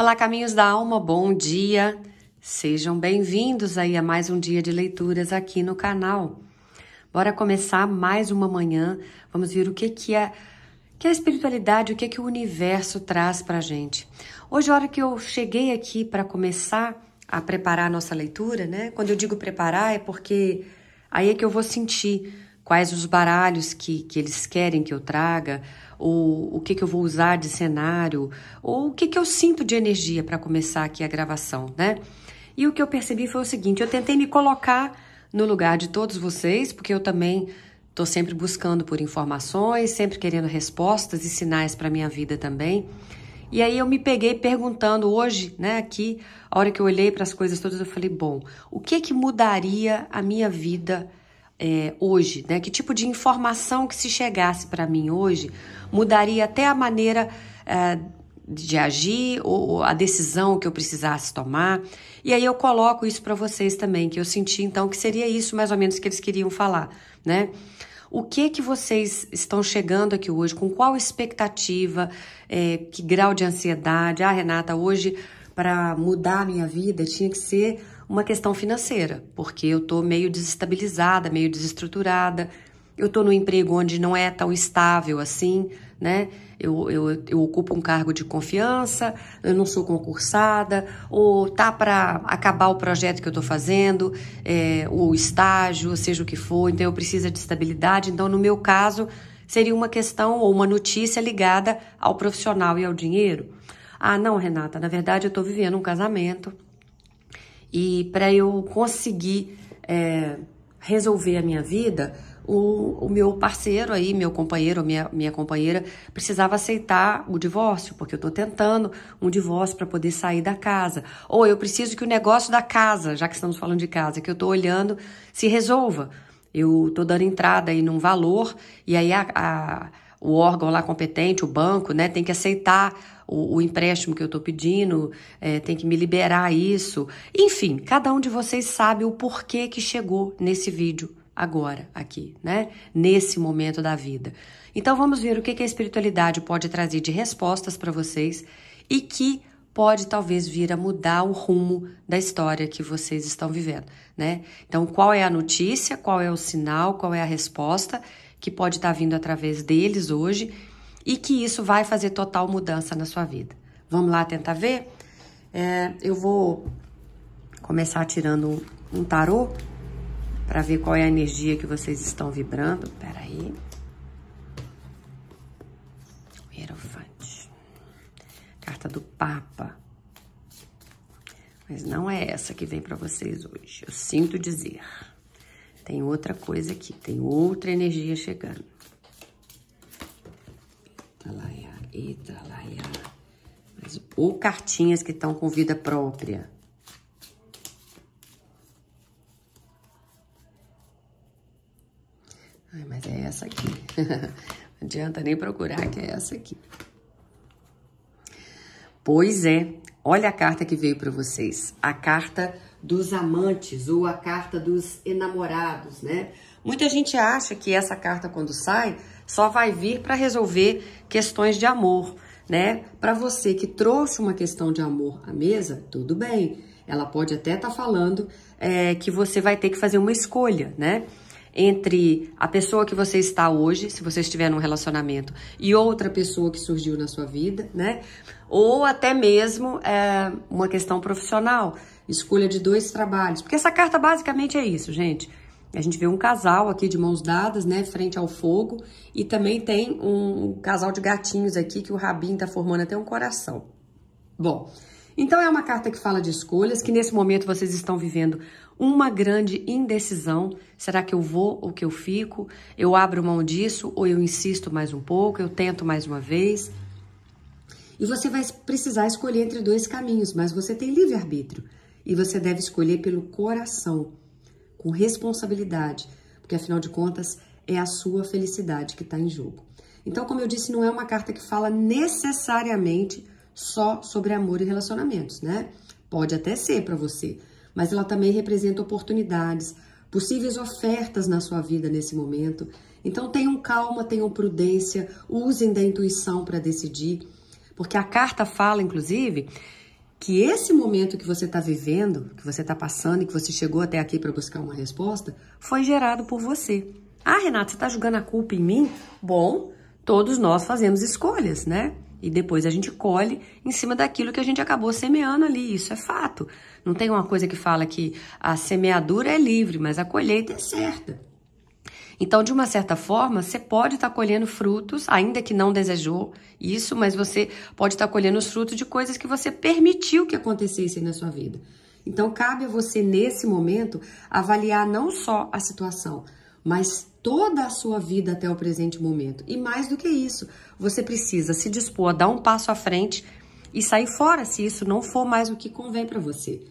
Olá, caminhos da alma, bom dia. Sejam bem-vindos aí a mais um dia de leituras aqui no canal. Bora começar mais uma manhã. Vamos ver o que que é que é a espiritualidade, o que que o universo traz pra gente. Hoje, é a hora que eu cheguei aqui para começar a preparar a nossa leitura, né? Quando eu digo preparar é porque aí é que eu vou sentir quais os baralhos que, que eles querem que eu traga, ou o que, que eu vou usar de cenário, ou o que, que eu sinto de energia para começar aqui a gravação, né? E o que eu percebi foi o seguinte: eu tentei me colocar no lugar de todos vocês, porque eu também estou sempre buscando por informações, sempre querendo respostas e sinais para minha vida também. E aí eu me peguei perguntando hoje, né, aqui, a hora que eu olhei para as coisas todas, eu falei, bom, o que que mudaria a minha vida é, hoje, né? Que tipo de informação que se chegasse para mim hoje mudaria até a maneira é, de agir ou a decisão que eu precisasse tomar. E aí eu coloco isso para vocês também, que eu senti então que seria isso mais ou menos que eles queriam falar, né? O que que vocês estão chegando aqui hoje? Com qual expectativa? É, que grau de ansiedade? Ah, Renata, hoje para mudar a minha vida tinha que ser uma questão financeira, porque eu estou meio desestabilizada, meio desestruturada, eu estou num emprego onde não é tão estável assim, né? Eu, eu, eu ocupo um cargo de confiança, eu não sou concursada, ou tá para acabar o projeto que eu estou fazendo, é, estágio, seja o que for, então eu preciso de estabilidade. Então, no meu caso, seria uma questão ou uma notícia ligada ao profissional e ao dinheiro. Ah, não, Renata, na verdade eu estou vivendo um casamento e para eu conseguir é, resolver a minha vida, o, o, meu parceiro aí, meu companheiro, minha, minha companheira, precisava aceitar o divórcio, porque eu estou tentando um divórcio para poder sair da casa. Ou eu preciso que o negócio da casa, já que estamos falando de casa, que eu estou olhando, se resolva. Eu estou dando entrada aí num valor, e aí a, a o órgão lá competente, o banco, né, tem que aceitar o, o empréstimo que eu estou pedindo, é, tem que me liberar isso. Enfim, cada um de vocês sabe o porquê que chegou nesse vídeo agora, aqui, né? Nesse momento da vida. Então vamos ver o que, que a espiritualidade pode trazer de respostas para vocês e que pode talvez vir a mudar o rumo da história que vocês estão vivendo, né? Então, qual é a notícia, qual é o sinal, qual é a resposta que pode estar tá vindo através deles hoje e que isso vai fazer total mudança na sua vida. Vamos lá tentar ver? É, eu vou começar tirando um tarô para ver qual é a energia que vocês estão vibrando. Pera aí. Hierofante. Carta do Papa. Mas não é essa que vem para vocês hoje. Eu sinto dizer. Tem outra coisa aqui, tem outra energia chegando. eita, é Italaia. É mas, ou cartinhas que estão com vida própria. Ai, mas é essa aqui. Não adianta nem procurar que é essa aqui. Pois é, olha a carta que veio para vocês. A carta dos amantes ou a carta dos enamorados, né? Muita gente acha que essa carta quando sai só vai vir para resolver questões de amor, né? Para você que trouxe uma questão de amor à mesa, tudo bem. Ela pode até estar tá falando é, que você vai ter que fazer uma escolha, né? Entre a pessoa que você está hoje, se você estiver num relacionamento, e outra pessoa que surgiu na sua vida, né? Ou até mesmo é, uma questão profissional escolha de dois trabalhos. Porque essa carta basicamente é isso, gente. A gente vê um casal aqui de mãos dadas, né, frente ao fogo, e também tem um casal de gatinhos aqui que o rabinho tá formando até um coração. Bom, então é uma carta que fala de escolhas, que nesse momento vocês estão vivendo uma grande indecisão. Será que eu vou ou que eu fico? Eu abro mão disso ou eu insisto mais um pouco? Eu tento mais uma vez? E você vai precisar escolher entre dois caminhos, mas você tem livre arbítrio. E você deve escolher pelo coração, com responsabilidade, porque afinal de contas é a sua felicidade que está em jogo. Então, como eu disse, não é uma carta que fala necessariamente só sobre amor e relacionamentos, né? Pode até ser para você, mas ela também representa oportunidades, possíveis ofertas na sua vida nesse momento. Então tenham calma, tenham prudência, usem da intuição para decidir, porque a carta fala, inclusive, que esse momento que você está vivendo, que você está passando e que você chegou até aqui para buscar uma resposta, foi gerado por você. Ah, Renata, você está jogando a culpa em mim? Bom, todos nós fazemos escolhas, né? E depois a gente colhe em cima daquilo que a gente acabou semeando ali. Isso é fato. Não tem uma coisa que fala que a semeadura é livre, mas a colheita é certa. Então, de uma certa forma, você pode estar tá colhendo frutos, ainda que não desejou isso, mas você pode estar tá colhendo os frutos de coisas que você permitiu que acontecessem na sua vida. Então, cabe a você, nesse momento, avaliar não só a situação, mas toda a sua vida até o presente momento. E mais do que isso, você precisa se dispor a dar um passo à frente e sair fora se isso não for mais o que convém para você.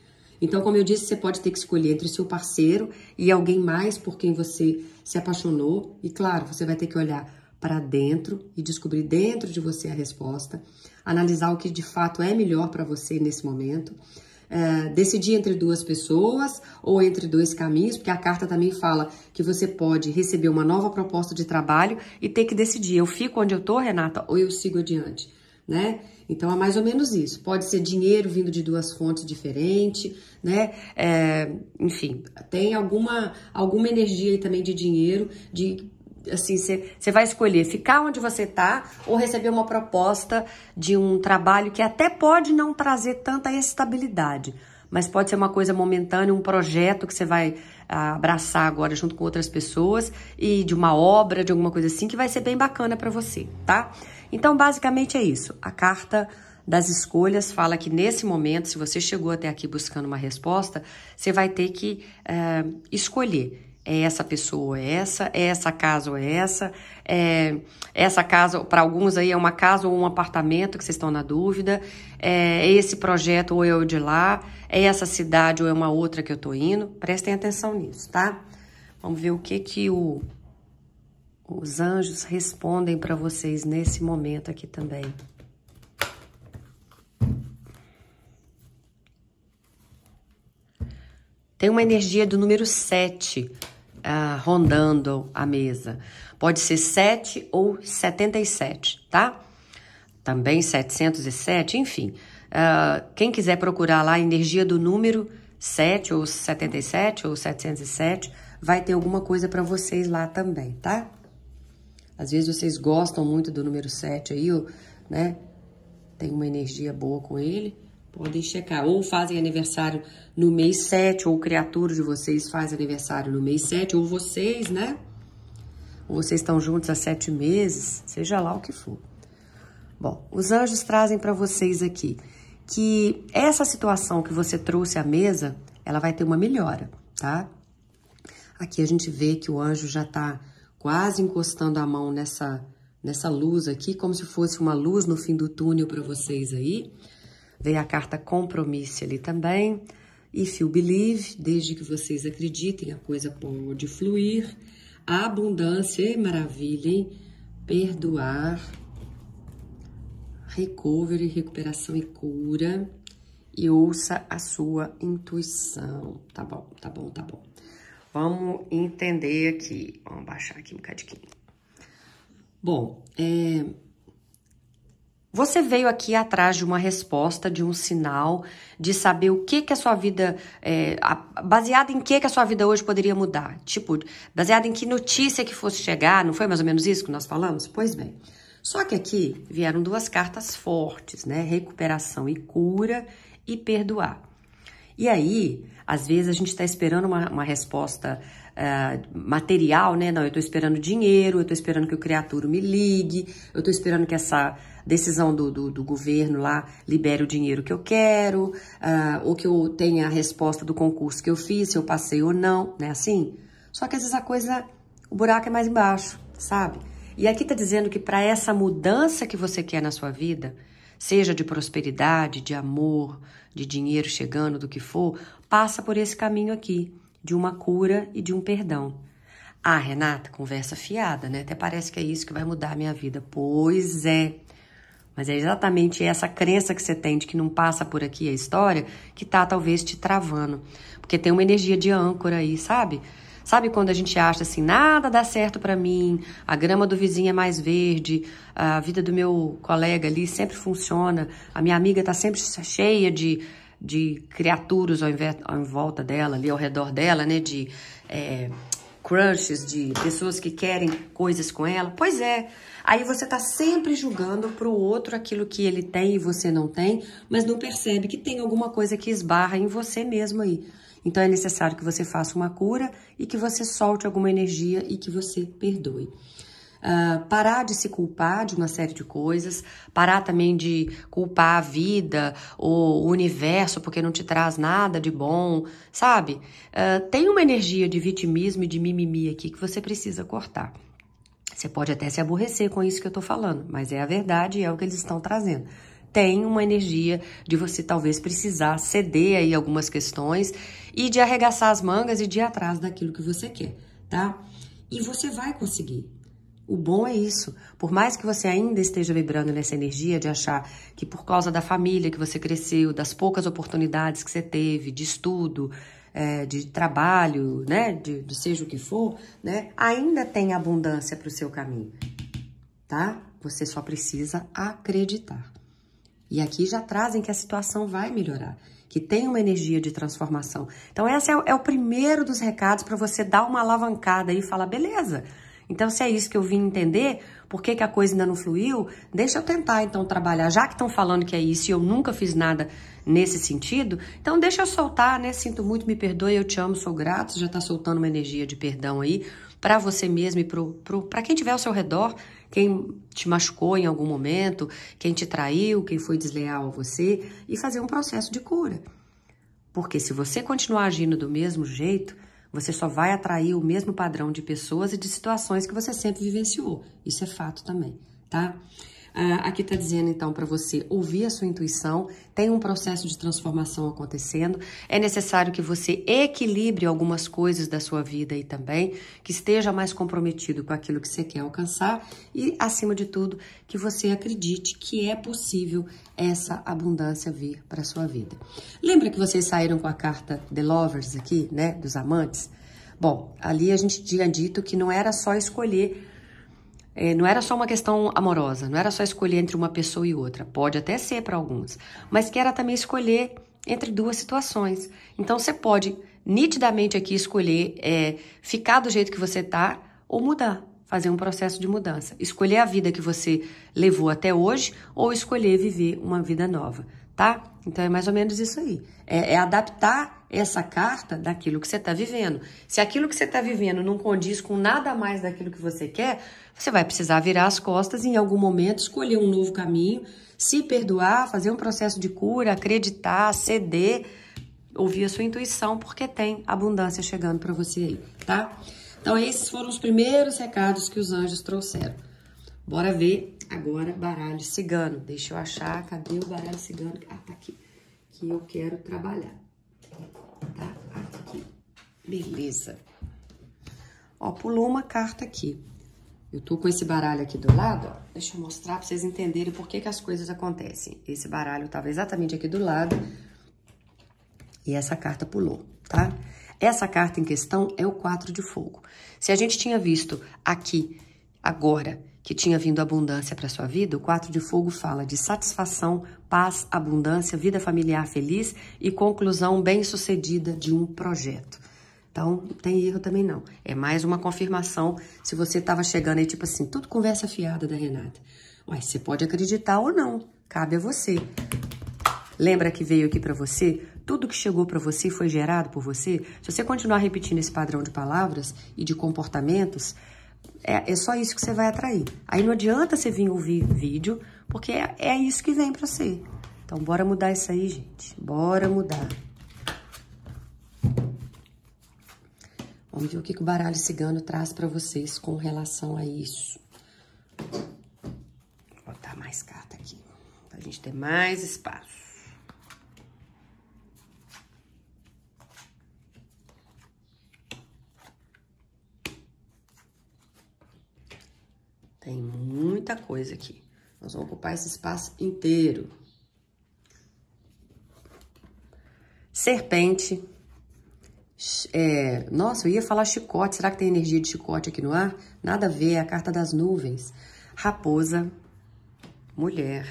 Então, como eu disse, você pode ter que escolher entre seu parceiro e alguém mais por quem você se apaixonou. E claro, você vai ter que olhar para dentro e descobrir dentro de você a resposta, analisar o que de fato é melhor para você nesse momento, é, decidir entre duas pessoas ou entre dois caminhos, porque a carta também fala que você pode receber uma nova proposta de trabalho e ter que decidir: eu fico onde eu estou, Renata, ou eu sigo adiante, né? Então, é mais ou menos isso. Pode ser dinheiro vindo de duas fontes diferentes, né? É, enfim, tem alguma, alguma energia aí também de dinheiro, de assim, você vai escolher ficar onde você tá ou receber uma proposta de um trabalho que até pode não trazer tanta estabilidade, mas pode ser uma coisa momentânea, um projeto que você vai abraçar agora junto com outras pessoas e de uma obra, de alguma coisa assim, que vai ser bem bacana para você, tá? Então, basicamente é isso. A carta das escolhas fala que nesse momento, se você chegou até aqui buscando uma resposta, você vai ter que é, escolher é essa pessoa, ou é essa, é essa casa ou é essa, é essa casa, para alguns aí é uma casa ou um apartamento que vocês estão na dúvida, é esse projeto ou eu é de lá, é essa cidade ou é uma outra que eu tô indo. Prestem atenção nisso, tá? Vamos ver o que que o, os anjos respondem para vocês nesse momento aqui também. Tem uma energia do número 7 ah, rondando a mesa. Pode ser 7 ou 77, tá? Também 707, enfim. Ah, quem quiser procurar lá a energia do número 7 ou 77 ou 707, vai ter alguma coisa para vocês lá também, tá? Às vezes vocês gostam muito do número 7 aí, né? Tem uma energia boa com ele. Podem checar. Ou fazem aniversário no mês 7, ou o criatura de vocês faz aniversário no mês 7, ou vocês, né? Ou vocês estão juntos há sete meses, seja lá o que for. Bom, os anjos trazem para vocês aqui que essa situação que você trouxe à mesa, ela vai ter uma melhora, tá? Aqui a gente vê que o anjo já tá quase encostando a mão nessa, nessa luz aqui, como se fosse uma luz no fim do túnel para vocês aí. Vem a carta compromisso ali também. If you believe, desde que vocês acreditem, a coisa pode fluir. abundância e maravilha, hein? Perdoar. Recovery, recuperação e cura. E ouça a sua intuição. Tá bom, tá bom, tá bom. Vamos entender aqui. Vamos baixar aqui um bocadinho. Bom, é, você veio aqui atrás de uma resposta, de um sinal, de saber o que que a sua vida, é, baseada em que que a sua vida hoje poderia mudar? Tipo, baseada em que notícia que fosse chegar? Não foi mais ou menos isso que nós falamos? Pois bem. Só que aqui vieram duas cartas fortes, né? Recuperação e cura e perdoar. E aí, às vezes a gente está esperando uma, uma resposta é, material, né? Não, eu tô esperando dinheiro, eu tô esperando que o criatura me ligue, eu tô esperando que essa decisão do, do, do governo lá libere o dinheiro que eu quero, uh, ou que eu tenha a resposta do concurso que eu fiz, se eu passei ou não, né? Assim. Só que às vezes a coisa, o buraco é mais embaixo, sabe? E aqui tá dizendo que para essa mudança que você quer na sua vida, seja de prosperidade, de amor, de dinheiro chegando, do que for, passa por esse caminho aqui de uma cura e de um perdão. Ah, Renata, conversa fiada, né? Até parece que é isso que vai mudar a minha vida. Pois é. Mas é exatamente essa crença que você tem de que não passa por aqui a história que tá talvez te travando. Porque tem uma energia de âncora aí, sabe? Sabe quando a gente acha assim, nada dá certo para mim, a grama do vizinho é mais verde, a vida do meu colega ali sempre funciona, a minha amiga tá sempre cheia de de criaturas ao invés, ao, em volta dela, ali ao redor dela, né? De é, crushes, de pessoas que querem coisas com ela. Pois é, aí você tá sempre julgando pro outro aquilo que ele tem e você não tem, mas não percebe que tem alguma coisa que esbarra em você mesmo aí. Então é necessário que você faça uma cura e que você solte alguma energia e que você perdoe. Ah, parar de se culpar de uma série de coisas, parar também de culpar a vida ou o universo porque não te traz nada de bom, sabe? Uh, tem uma energia de vitimismo e de mimimi aqui que você precisa cortar. Você pode até se aborrecer com isso que eu tô falando, mas é a verdade e é o que eles estão trazendo. Tem uma energia de você talvez precisar ceder aí algumas questões e de arregaçar as mangas e de ir atrás daquilo que você quer, tá? E você vai conseguir. O bom é isso. Por mais que você ainda esteja vibrando nessa energia de achar que por causa da família que você cresceu, das poucas oportunidades que você teve de estudo, é, de trabalho, né, de, de, seja o que for, né, ainda tem abundância para o seu caminho, tá? Você só precisa acreditar. E aqui já trazem que a situação vai melhorar, que tem uma energia de transformação. Então, esse é, é o primeiro dos recados para você dar uma alavancada e falar, beleza? Então, se é isso que eu vim entender, por que, que a coisa ainda não fluiu, deixa eu tentar então trabalhar. Já que estão falando que é isso e eu nunca fiz nada nesse sentido, então deixa eu soltar, né? Sinto muito, me perdoe, eu te amo, sou grato. Você já está soltando uma energia de perdão aí para você mesmo e para quem tiver ao seu redor, quem te machucou em algum momento, quem te traiu, quem foi desleal a você, e fazer um processo de cura. Porque se você continuar agindo do mesmo jeito, você só vai atrair o mesmo padrão de pessoas e de situações que você sempre vivenciou. Isso é fato também, tá? Ah, aqui está dizendo então para você ouvir a sua intuição, tem um processo de transformação acontecendo, é necessário que você equilibre algumas coisas da sua vida aí também, que esteja mais comprometido com aquilo que você quer alcançar e, acima de tudo, que você acredite que é possível essa abundância vir para sua vida. Lembra que vocês saíram com a carta The Lovers aqui, né, dos amantes? Bom, ali a gente tinha dito que não era só escolher é, não era só uma questão amorosa, não era só escolher entre uma pessoa e outra, pode até ser para alguns, mas que era também escolher entre duas situações. Então você pode nitidamente aqui escolher é, ficar do jeito que você está ou mudar, fazer um processo de mudança, escolher a vida que você levou até hoje ou escolher viver uma vida nova tá? Então é mais ou menos isso aí. É, é adaptar essa carta daquilo que você está vivendo. Se aquilo que você está vivendo não condiz com nada mais daquilo que você quer, você vai precisar virar as costas e, em algum momento escolher um novo caminho, se perdoar, fazer um processo de cura, acreditar, ceder, ouvir a sua intuição, porque tem abundância chegando para você aí, tá? Então esses foram os primeiros recados que os anjos trouxeram. Bora ver agora baralho cigano. Deixa eu achar, cadê o baralho cigano? Ah, tá aqui. Que eu quero trabalhar. Tá, ah, tá? Aqui. Beleza. Ó, pulou uma carta aqui. Eu tô com esse baralho aqui do lado, ó. Deixa eu mostrar pra vocês entenderem por que, que as coisas acontecem. Esse baralho tava exatamente aqui do lado. E essa carta pulou, tá? Essa carta em questão é o quatro de fogo. Se a gente tinha visto aqui, agora, que tinha vindo abundância para sua vida, o quatro de fogo fala de satisfação, paz, abundância, vida familiar feliz e conclusão bem-sucedida de um projeto. Então, não tem erro também não. É mais uma confirmação se você estava chegando aí, tipo assim, tudo conversa fiada da Renata. Mas você pode acreditar ou não, cabe a você. Lembra que veio aqui para você? Tudo que chegou para você foi gerado por você? Se você continuar repetindo esse padrão de palavras e de comportamentos, é, é só isso que você vai atrair. Aí não adianta você vir ouvir vídeo, porque é, é isso que vem pra você. Então, bora mudar isso aí, gente. Bora mudar. Vamos ver o que, que o baralho cigano traz pra vocês com relação a isso. Vou botar mais carta aqui, pra gente ter mais espaço. Tem muita coisa aqui. Nós vamos ocupar esse espaço inteiro. Serpente. É, nossa, eu ia falar chicote. Será que tem energia de chicote aqui no ar? Nada a ver, é a carta das nuvens. Raposa. Mulher.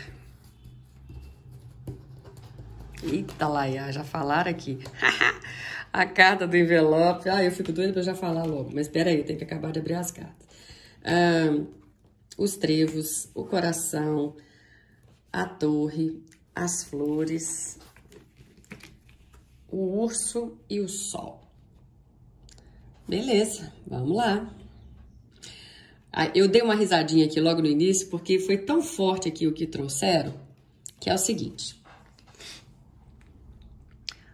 Eita, Laia, já falaram aqui. a carta do envelope. Ah, eu fico doida pra já falar logo. Mas peraí, eu tenho que acabar de abrir as cartas. Ah, os trevos, o coração, a torre, as flores, o urso e o sol. Beleza, vamos lá. Ah, eu dei uma risadinha aqui logo no início, porque foi tão forte aqui o que trouxeram, que é o seguinte.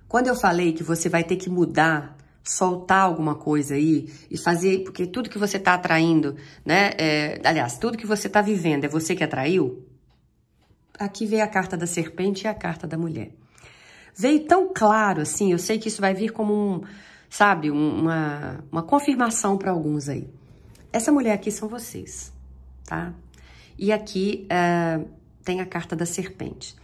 Quando eu falei que você vai ter que mudar soltar alguma coisa aí e fazer, porque tudo que você está atraindo, né? É, aliás, tudo que você está vivendo é você que atraiu. Aqui veio a carta da serpente e a carta da mulher. Veio tão claro assim, eu sei que isso vai vir como um, sabe, uma, uma confirmação para alguns aí. Essa mulher aqui são vocês, tá? E aqui eh, tem a carta da serpente.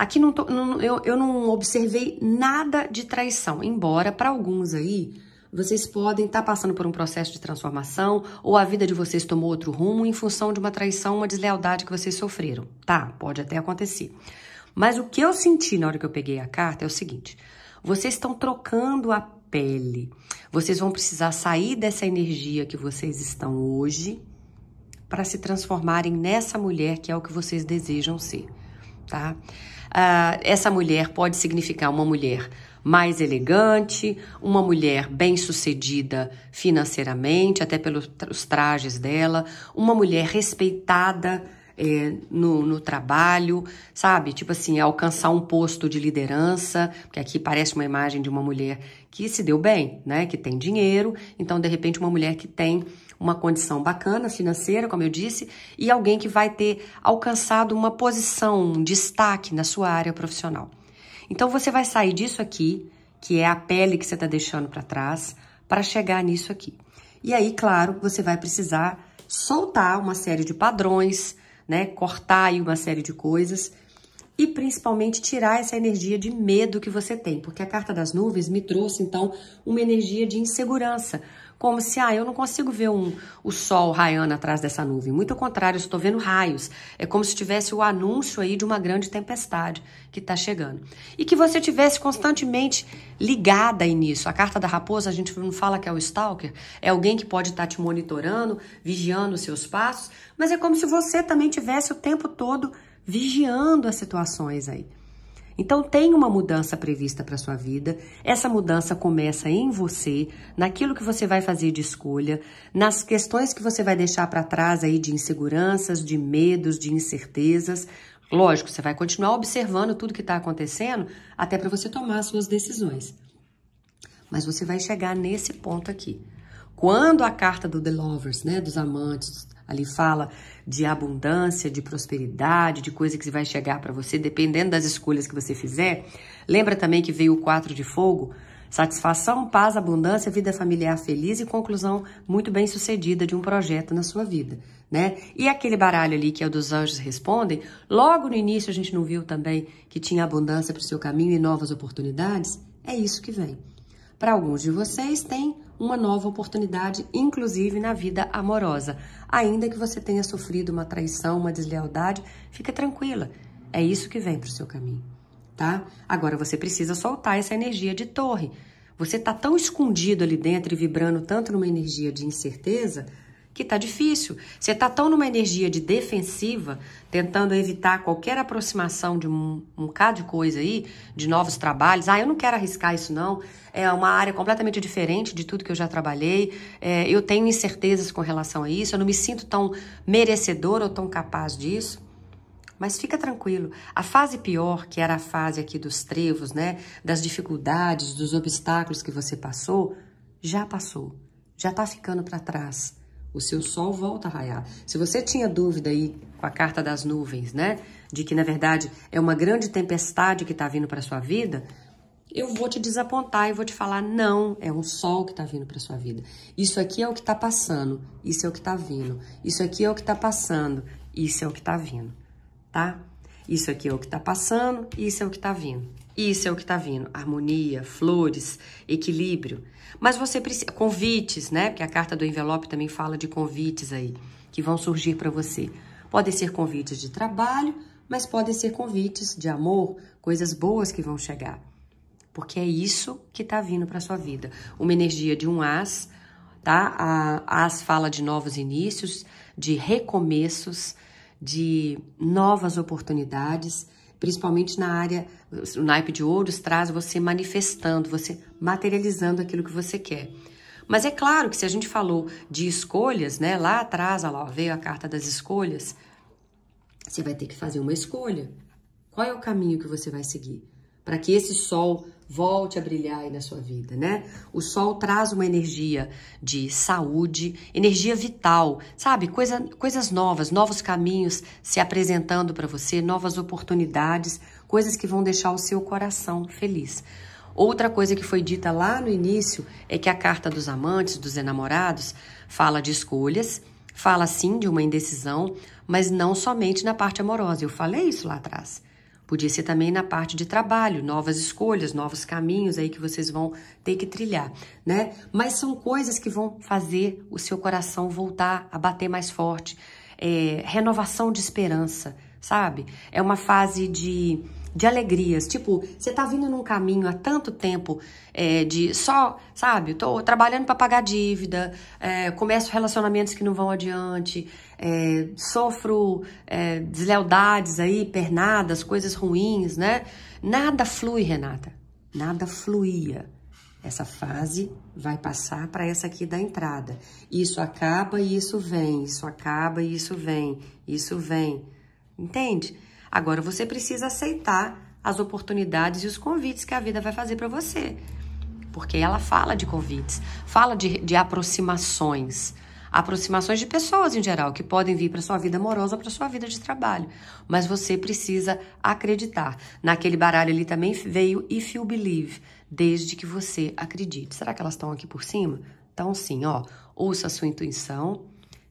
Aqui não tô, não, eu, eu não observei nada de traição, embora para alguns aí vocês podem estar tá passando por um processo de transformação ou a vida de vocês tomou outro rumo em função de uma traição, uma deslealdade que vocês sofreram. Tá, pode até acontecer. Mas o que eu senti na hora que eu peguei a carta é o seguinte: vocês estão trocando a pele. Vocês vão precisar sair dessa energia que vocês estão hoje para se transformarem nessa mulher que é o que vocês desejam ser, tá? Ah, essa mulher pode significar uma mulher mais elegante, uma mulher bem-sucedida financeiramente, até pelos trajes dela, uma mulher respeitada é, no, no, trabalho, sabe? Tipo assim, alcançar um posto de liderança, porque aqui parece uma imagem de uma mulher que se deu bem, né? Que tem dinheiro, então de repente uma mulher que tem uma condição bacana financeira, como eu disse, e alguém que vai ter alcançado uma posição, um destaque na sua área profissional. Então você vai sair disso aqui, que é a pele que você está deixando para trás, para chegar nisso aqui. E aí, claro, você vai precisar soltar uma série de padrões, né? Cortar aí uma série de coisas e principalmente tirar essa energia de medo que você tem, porque a carta das nuvens me trouxe então uma energia de insegurança, como se, ah, eu não consigo ver um, o sol raiando atrás dessa nuvem. Muito ao contrário, eu estou vendo raios. É como se tivesse o anúncio aí de uma grande tempestade que está chegando. E que você tivesse constantemente ligada aí nisso. A carta da raposa, a gente não fala que é o stalker, é alguém que pode estar tá te monitorando, vigiando os seus passos, mas é como se você também tivesse o tempo todo vigiando as situações aí. Então tem uma mudança prevista para sua vida. Essa mudança começa em você, naquilo que você vai fazer de escolha, nas questões que você vai deixar para trás aí de inseguranças, de medos, de incertezas. Lógico, você vai continuar observando tudo que está acontecendo até para você tomar suas decisões. Mas você vai chegar nesse ponto aqui. Quando a carta do The Lovers, né, dos amantes, Ali fala de abundância, de prosperidade, de coisa que vai chegar para você, dependendo das escolhas que você fizer. Lembra também que veio o 4 de fogo? Satisfação, paz, abundância, vida familiar feliz e conclusão muito bem sucedida de um projeto na sua vida, né? E aquele baralho ali que é o dos anjos respondem, logo no início a gente não viu também que tinha abundância para o seu caminho e novas oportunidades? É isso que vem. Para alguns de vocês, tem uma nova oportunidade, inclusive na vida amorosa. Ainda que você tenha sofrido uma traição, uma deslealdade, fica tranquila. É isso que vem para o seu caminho, tá? Agora você precisa soltar essa energia de torre. Você está tão escondido ali dentro e vibrando tanto numa energia de incerteza que tá difícil. Você tá tão numa energia de defensiva, tentando evitar qualquer aproximação de um, um bocado de coisa aí, de novos trabalhos. Ah, eu não quero arriscar isso, não. É uma área completamente diferente de tudo que eu já trabalhei. É, eu tenho incertezas com relação a isso. Eu não me sinto tão merecedor ou tão capaz disso. Mas fica tranquilo, a fase pior, que era a fase aqui dos trevos, né? Das dificuldades, dos obstáculos que você passou, já passou, já tá ficando para trás. O seu sol volta a raiar. Se você tinha dúvida aí com a carta das nuvens, né? De que na verdade é uma grande tempestade que está vindo para sua vida, eu vou te desapontar e vou te falar: não, é um sol que está vindo para sua vida. Isso aqui é o que está passando, isso é o que está vindo. Isso aqui é o que está passando, isso é o que está vindo, tá? Isso aqui é o que está passando, isso é o que está vindo. Isso é o que está vindo: harmonia, flores, equilíbrio. Mas você precisa. Convites, né? Porque a carta do envelope também fala de convites aí, que vão surgir para você. Podem ser convites de trabalho, mas podem ser convites de amor, coisas boas que vão chegar. Porque é isso que está vindo para sua vida. Uma energia de um as, tá? A as fala de novos inícios, de recomeços, de novas oportunidades principalmente na área, o naipe de ouros traz você manifestando, você materializando aquilo que você quer. Mas é claro que se a gente falou de escolhas, né, lá atrás, lá veio a carta das escolhas, você vai ter que fazer uma escolha. Qual é o caminho que você vai seguir? Para que esse sol volte a brilhar aí na sua vida, né? O sol traz uma energia de saúde, energia vital, sabe? Coisa, coisas novas, novos caminhos se apresentando para você, novas oportunidades, coisas que vão deixar o seu coração feliz. Outra coisa que foi dita lá no início é que a carta dos amantes, dos enamorados, fala de escolhas, fala sim de uma indecisão, mas não somente na parte amorosa. Eu falei isso lá atrás. Podia ser também na parte de trabalho, novas escolhas, novos caminhos aí que vocês vão ter que trilhar, né? Mas são coisas que vão fazer o seu coração voltar a bater mais forte. É, renovação de esperança, sabe? É uma fase de de alegrias. Tipo, você tá vindo num caminho há tanto tempo é, de só, sabe, tô trabalhando para pagar dívida, é, começo relacionamentos que não vão adiante, é, sofro é, deslealdades aí, pernadas, coisas ruins, né? Nada flui, Renata. Nada fluía. Essa fase vai passar para essa aqui da entrada. Isso acaba e isso vem, isso acaba e isso vem, isso vem. Entende? Agora você precisa aceitar as oportunidades e os convites que a vida vai fazer para você. Porque ela fala de convites, fala de, de aproximações. Aproximações de pessoas em geral, que podem vir para sua vida amorosa ou para sua vida de trabalho. Mas você precisa acreditar. Naquele baralho ali também veio If You Believe, desde que você acredite. Será que elas estão aqui por cima? Então, sim, ó, ouça a sua intuição,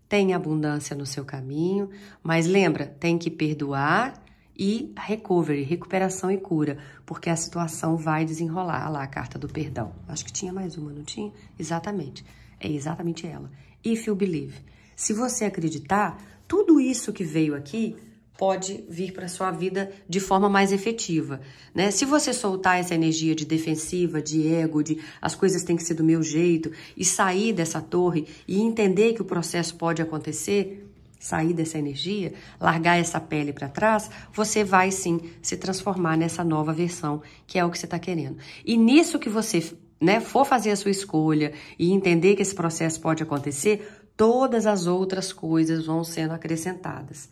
tenha abundância no seu caminho, mas lembra, tem que perdoar e recovery, recuperação e cura, porque a situação vai desenrolar. Olha lá, a carta do perdão. Acho que tinha mais uma, não tinha? Exatamente. É exatamente ela. If you believe. Se você acreditar, tudo isso que veio aqui pode vir para sua vida de forma mais efetiva, né? Se você soltar essa energia de defensiva, de ego, de as coisas têm que ser do meu jeito e sair dessa torre e entender que o processo pode acontecer, sair dessa energia, largar essa pele para trás, você vai sim se transformar nessa nova versão que é o que você está querendo. E nisso que você né, for fazer a sua escolha e entender que esse processo pode acontecer, todas as outras coisas vão sendo acrescentadas.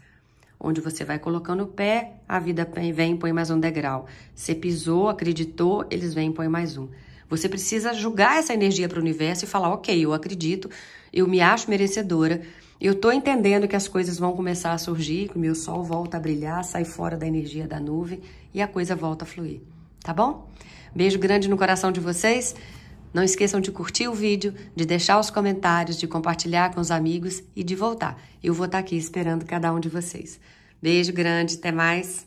Onde você vai colocando o pé, a vida vem e põe mais um degrau. Você pisou, acreditou, eles vêm e põem mais um. Você precisa julgar essa energia para o universo e falar: ok, eu acredito, eu me acho merecedora eu tô entendendo que as coisas vão começar a surgir, que o meu sol volta a brilhar, sai fora da energia da nuvem e a coisa volta a fluir, tá bom? Beijo grande no coração de vocês. Não esqueçam de curtir o vídeo, de deixar os comentários, de compartilhar com os amigos e de voltar. Eu vou estar tá aqui esperando cada um de vocês. Beijo grande, até mais.